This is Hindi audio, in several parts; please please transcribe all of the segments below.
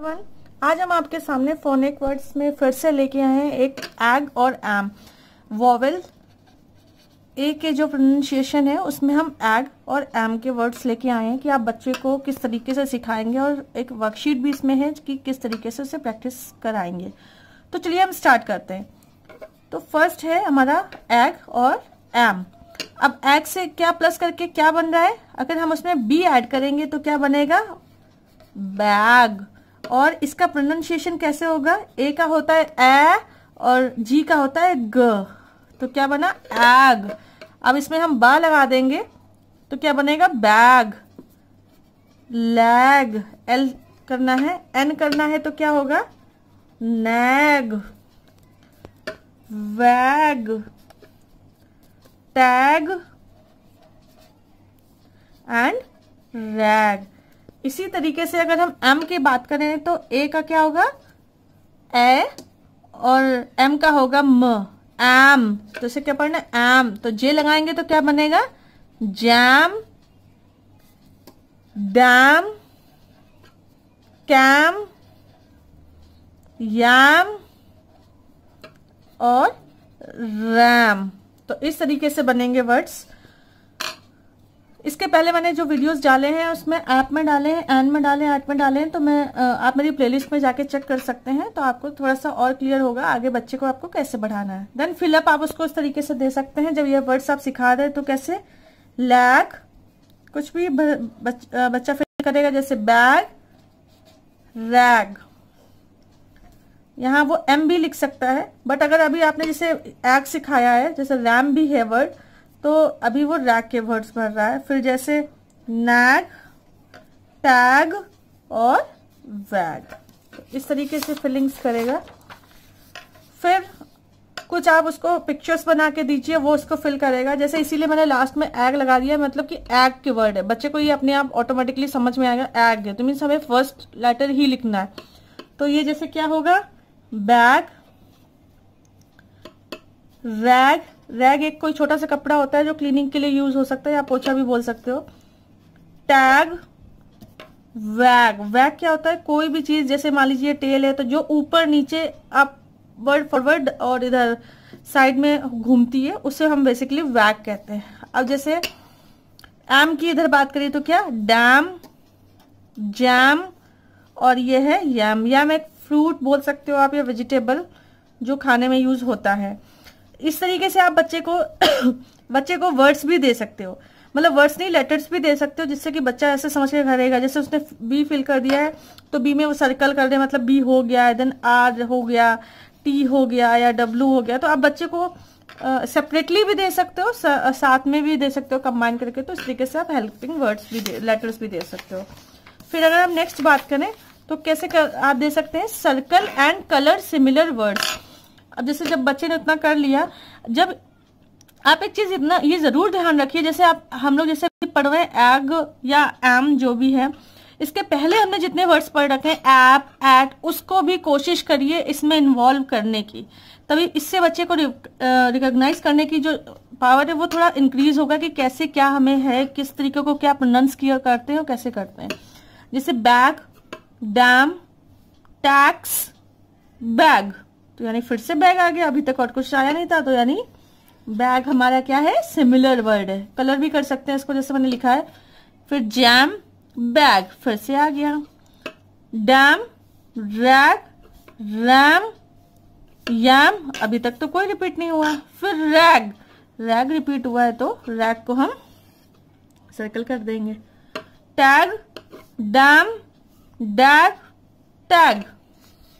वन आज हम आपके सामने फोनिक वर्ड्स में फिर से लेके आए हैं एक एग और एम वॉवल ए के जो प्रोनाउंसिएशन है उसमें हम एग और एम के वर्ड्स लेके आए हैं कि आप बच्चे को किस तरीके से सिखाएंगे और एक वर्कशीट भी इसमें है कि किस तरीके से उसे प्रैक्टिस कराएंगे तो चलिए हम स्टार्ट करते हैं तो फर्स्ट है हमारा एग और एम अब एग से क्या प्लस करके क्या बन रहा है अगर हम उसमें बी एड करेंगे तो क्या बनेगा बैग और इसका प्रोनाउंसिएशन कैसे होगा ए का होता है ए और जी का होता है ग तो क्या बना एग अब इसमें हम बा लगा देंगे तो क्या बनेगा बैग लैग एल करना है एन करना है तो क्या होगा नैग वैग टैग एंड रैग इसी तरीके से अगर हम एम की बात करें तो ए का क्या होगा ए और एम का होगा म एम तो इसे क्या पढ़ना एम तो जे लगाएंगे तो क्या बनेगा जैम डैम कैम याम और रैम तो इस तरीके से बनेंगे वर्ड्स इसके पहले मैंने जो वीडियोस डाले हैं उसमें ऐप में डाले हैं एन में डाले हैं ऐप में डाले हैं तो मैं आप मेरी प्लेलिस्ट में जाके चेक कर सकते हैं तो आपको थोड़ा सा और क्लियर होगा आगे बच्चे को आपको कैसे बढ़ाना है देन फिलअप आप उसको उस तरीके से दे सकते हैं जब ये वर्ड्स आप सिखा रहे तो कैसे लैग कुछ भी बच, बच्चा फिल करेगा जैसे बैग रैग यहाँ वो एम भी लिख सकता है बट अगर अभी आपने जैसे एग सिखाया है जैसे रैम भी है वर्ड तो अभी वो रैग के वर्ड्स भर रहा है फिर जैसे नैग टैग और वैग तो इस तरीके से फिलिंग्स करेगा फिर कुछ आप उसको पिक्चर्स बना के दीजिए वो उसको फिल करेगा जैसे इसीलिए मैंने लास्ट में एग लगा दिया मतलब कि एग के वर्ड है बच्चे को ये अपने आप ऑटोमेटिकली समझ में आएगा एग तो मीन्स हमें फर्स्ट लेटर ही लिखना है तो ये जैसे क्या होगा बैग रैग रैग एक कोई छोटा सा कपड़ा होता है जो क्लीनिंग के लिए यूज हो सकता है या पोछा भी बोल सकते हो टैग वैग वैग क्या होता है कोई भी चीज जैसे मान लीजिए टेल है तो जो ऊपर नीचे आप वर्ड फॉरवर्ड और इधर साइड में घूमती है उसे हम बेसिकली वैग कहते हैं अब जैसे एम की इधर बात करिए तो क्या डैम जैम और ये है यम यम एक फ्रूट बोल सकते हो आप या वेजिटेबल जो खाने में यूज होता है इस तरीके से आप बच्चे को बच्चे को वर्ड्स भी दे सकते हो मतलब वर्ड्स नहीं लेटर्स भी दे सकते हो जिससे कि बच्चा ऐसे समझ के घरेगा जैसे उसने बी फिल कर दिया है तो बी में वो सर्कल कर दे मतलब बी हो गया देन आर हो गया टी हो गया या डब्लू हो गया तो आप बच्चे को सेपरेटली भी दे सकते हो साथ में भी दे सकते हो कंबाइन करके तो इस तरीके से आप हेल्पिंग वर्ड्स भी दे लेटर्स भी दे सकते हो फिर अगर हम नेक्स्ट बात करें तो कैसे कर, आप दे सकते हैं circle and colour similar words अब जैसे जब बच्चे ने उतना कर लिया जब आप एक चीज इतना ये जरूर ध्यान रखिए जैसे आप हम लोग जैसे पढ़ रहे हैं एग या एम जो भी है इसके पहले हमने जितने वर्ड्स पढ़ रखे हैं ऐप एट उसको भी कोशिश करिए इसमें इन्वॉल्व करने की तभी इससे बच्चे को रिकॉग्नाइज करने की जो पावर है वो थोड़ा इंक्रीज होगा कि कैसे क्या हमें है किस तरीके को क्या प्रोनाउंस किया करते हैं और कैसे करते हैं जैसे बैग डैम टैक्स बैग तो यानी फिर से बैग आ गया अभी तक और कुछ आया नहीं था तो यानी बैग हमारा क्या है सिमिलर वर्ड है कलर भी कर सकते हैं इसको जैसे मैंने लिखा है फिर जैम बैग फिर से आ गया डैम रैग रैम याम अभी तक तो कोई रिपीट नहीं हुआ फिर रैग रैग रिपीट हुआ है तो रैग को हम सर्कल कर देंगे tag dam dag tag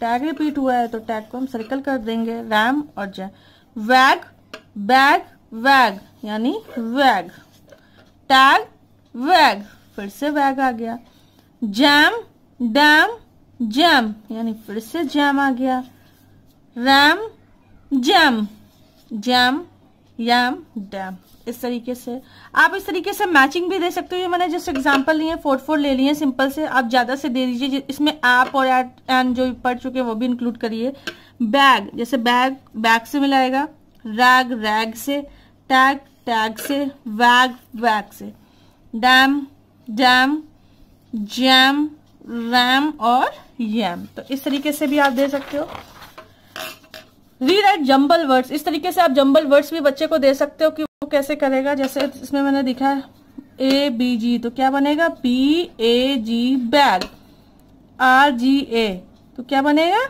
tag repeat हुआ है तो टैग को हम सर्कल कर देंगे रैम और जैम वैग बैग वैग यानी वैग टैग वैग फिर से वैग आ गया जैम डैम जैम यानी फिर से जैम आ गया ram jam jam yum dam इस तरीके से आप इस तरीके से मैचिंग भी दे सकते हो ये मैंने जैसे एग्जांपल लिए फोर फोर ले लिए सिंपल से आप ज़्यादा से दे दीजिए इसमें आप और एट एंड जो पढ़ चुके हैं वो भी इंक्लूड करिए बैग जैसे बैग बैग से मिलाएगा रैग रैग से टैग टैग से वैग वैग से डैम डैम जैम रैम और यम तो इस तरीके से भी आप दे सकते हो री राइट जम्बल वर्ड्स इस तरीके से आप जम्बल वर्ड्स भी बच्चे को दे सकते हो कि वो कैसे करेगा जैसे इसमें मैंने दिखा है ए बी जी तो क्या बनेगा B A G bag R G A तो क्या बनेगा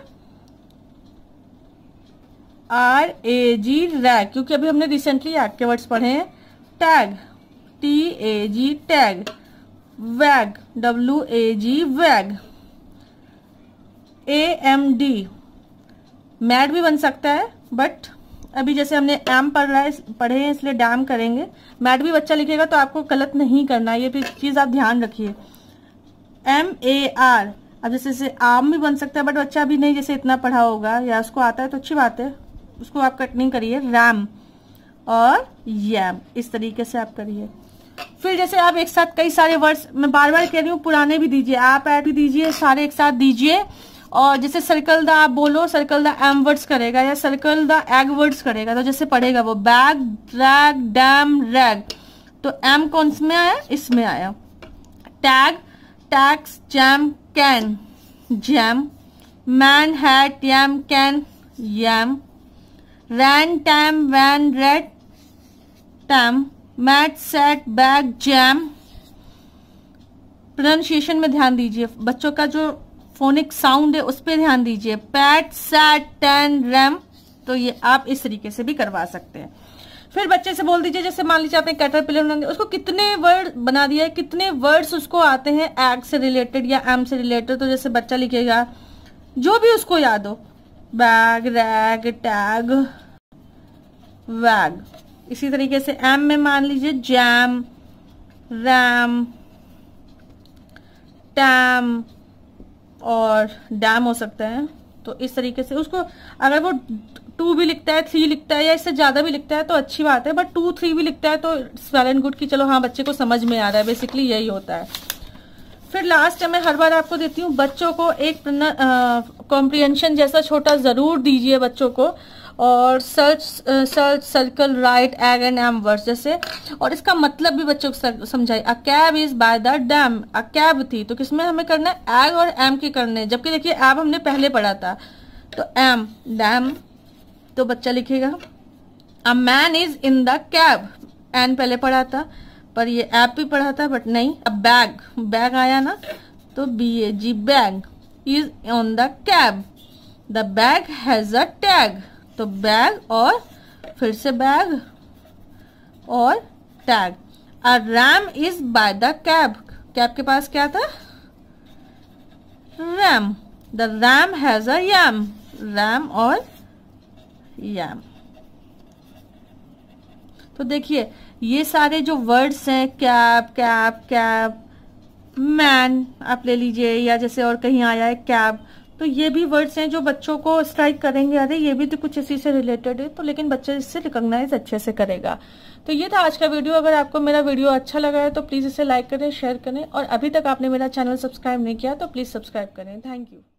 आर ए जी रैग क्योंकि अभी हमने रिसेंटली आग के वर्ड्स पढ़े हैं tag T A G tag wag W A G wag A M D mad भी बन सकता है बट अभी जैसे हमने एम पढ़ रहा है पढ़े हैं इसलिए डैम करेंगे मैट भी बच्चा लिखेगा तो आपको गलत नहीं करना ये चीज़ आप ध्यान रखिए एम ए आर अब जैसे जैसे आम भी बन सकता है बट बच्चा अभी नहीं जैसे इतना पढ़ा होगा या उसको आता है तो अच्छी बात है उसको आप नहीं करिए रैम और यम इस तरीके से आप करिए फिर जैसे आप एक साथ कई सारे वर्ड्स मैं बार बार कह रही हूँ पुराने भी दीजिए आप ऐड भी दीजिए सारे एक साथ दीजिए और जैसे सर्कल द आप बोलो सर्कल द एम वर्ड्स करेगा या सर्कल द एग वर्ड्स करेगा तो जैसे पढ़ेगा वो बैग ड्रैग डैम रैग तो एम कौन में आया इसमें आया tag tax jam can jam man hat yum can yum ran tam van red tam mat set bag jam pronunciation में ध्यान दीजिए बच्चों का जो फोनिक साउंड है उस पर ध्यान दीजिए पैट सैट टेन रैम तो ये आप इस तरीके से भी करवा सकते हैं फिर बच्चे से बोल दीजिए जैसे मान लीजिए आपने कैटर पिलर बना दिया उसको कितने वर्ड बना दिया है कितने वर्ड्स उसको आते हैं एग से रिलेटेड या एम से रिलेटेड तो जैसे बच्चा लिखेगा जो भी उसको याद हो बैग रैग टैग वैग इसी तरीके से एम में मान लीजिए जैम रैम टैम और डैम हो सकता है तो इस तरीके से उसको अगर वो टू भी लिखता है थ्री लिखता है या इससे ज़्यादा भी लिखता है तो अच्छी बात है बट टू थ्री भी लिखता है तो इट्स वेल एंड गुड कि चलो हाँ बच्चे को समझ में आ रहा है बेसिकली यही होता है फिर लास्ट मैं हर बार आपको देती हूँ बच्चों को एक कॉम्प्रिहेंशन जैसा छोटा ज़रूर दीजिए बच्चों को और search search circle write egg and M embers जैसे और इसका मतलब भी बच्चों को समझाइए a cab is by the dam a cab थी तो किसमें हमें करना है एग और एम के करने जबकि देखिए एब हमने पहले पढ़ा था तो एम डैम तो बच्चा लिखेगा a man is in the cab an पहले पढ़ा था पर ये ऐप भी पढ़ा था बट नहीं अब बैग बैग आया ना तो B A G bag is on the cab the bag has a tag तो बैग और फिर से बैग और tag a ram is by the cab cab के पास क्या था ram the ram has a yum ram और यम तो देखिए ये सारे जो वर्ड्स हैं कैब कैब कैब मैन आप ले लीजिए या जैसे और कहीं आया है कैब तो ये भी वर्ड्स हैं जो बच्चों को स्ट्राइक करेंगे अरे ये भी तो कुछ इसी से रिलेटेड है तो लेकिन बच्चा इससे रिकॉग्नाइज अच्छे से करेगा तो ये था आज का वीडियो अगर आपको मेरा वीडियो अच्छा लगा है तो प्लीज़ इसे लाइक करें शेयर करें और अभी तक आपने मेरा चैनल सब्सक्राइब नहीं किया तो प्लीज़ सब्सक्राइब करें थैंक यू